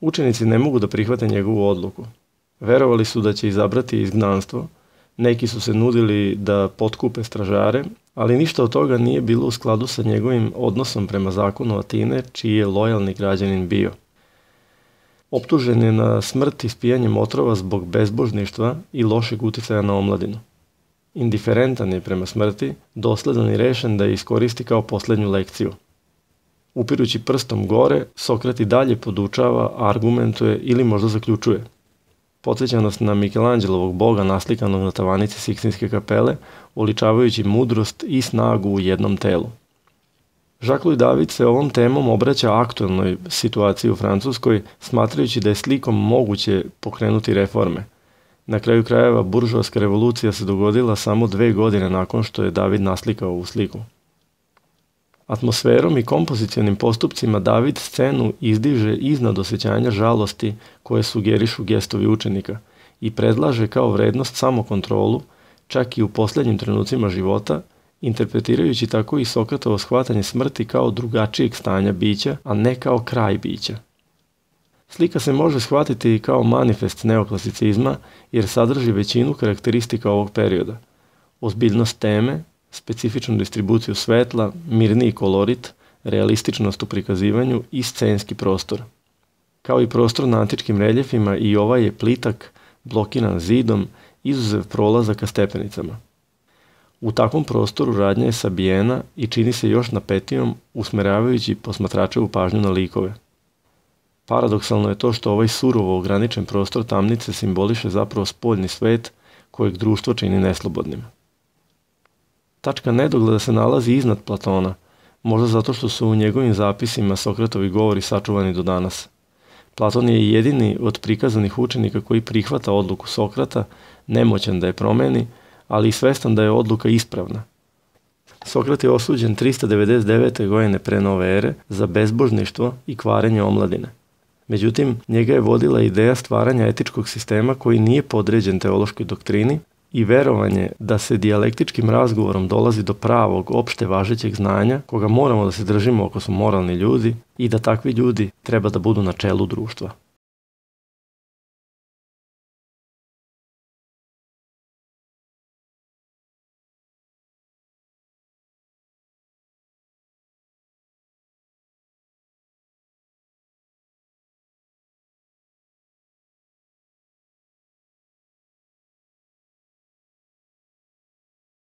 Učenici ne mogu da prihvate njegovu odluku. Verovali su da će izabrati izgnanstvo, neki su se nudili da potkupe stražare, ali ništa od toga nije bilo u skladu sa njegovim odnosom prema zakonu Atine, čiji je lojalni građanin bio. Optužen je na smrt ispijanjem otrova zbog bezbožništva i lošeg uticaja na omladinu. Indiferentan je prema smrti, dosledan i rešen da je iskoristi kao poslednju lekciju – upirući prstom gore, Sokrat i dalje podučava, argumentuje ili možda zaključuje. Podsjeća nas na Mikelanđelovog boga naslikanog na tavanici Sikstinske kapele, uličavajući mudrost i snagu u jednom telu. Jacques Louis David se ovom temom obraća aktuelnoj situaciji u Francuskoj, smatrajući da je slikom moguće pokrenuti reforme. Na kraju krajeva, buržovska revolucija se dogodila samo dve godine nakon što je David naslikao ovu sliku. Atmosferom i kompozicionim postupcima David scenu izdiže iznad osjećanja žalosti koje sugerišu gestovi učenika i predlaže kao vrednost samokontrolu, čak i u posljednjim trenucima života, interpretirajući tako i Sokratovo shvatanje smrti kao drugačijeg stanja bića, a ne kao kraj bića. Slika se može shvatiti i kao manifest neoklasicizma jer sadrži većinu karakteristika ovog perioda. Ozbiljnost teme, specifičnu distribuciju svetla, mirniji kolorit, realističnost u prikazivanju i scenski prostor. Kao i prostor na antičkim reljefima i ovaj je plitak, blokiran zidom, izuzev prolaza ka stepenicama. U takvom prostoru radnja je sabijena i čini se još napetijom, usmeravajući posmatračevu pažnju na likove. Paradoksalno je to što ovaj surovo ograničen prostor tamnice simboliše zapravo spoljni svet kojeg društvo čini neslobodnim. Tačka nedogleda se nalazi iznad Platona, možda zato što su u njegovim zapisima Sokratovi govori sačuvani do danas. Platon je jedini od prikazanih učenika koji prihvata odluku Sokrata, nemoćan da je promeni, ali i svestan da je odluka ispravna. Sokrat je osuđen 399. godine pre nove ere za bezbožništvo i kvarenje omladine. Međutim, njega je vodila ideja stvaranja etičkog sistema koji nije podređen teološkoj doktrini, i verovanje da se dijalektičkim razgovorom dolazi do pravog, opšte važećeg znanja koga moramo da se držimo ako smo moralni ljudi i da takvi ljudi treba da budu na čelu društva.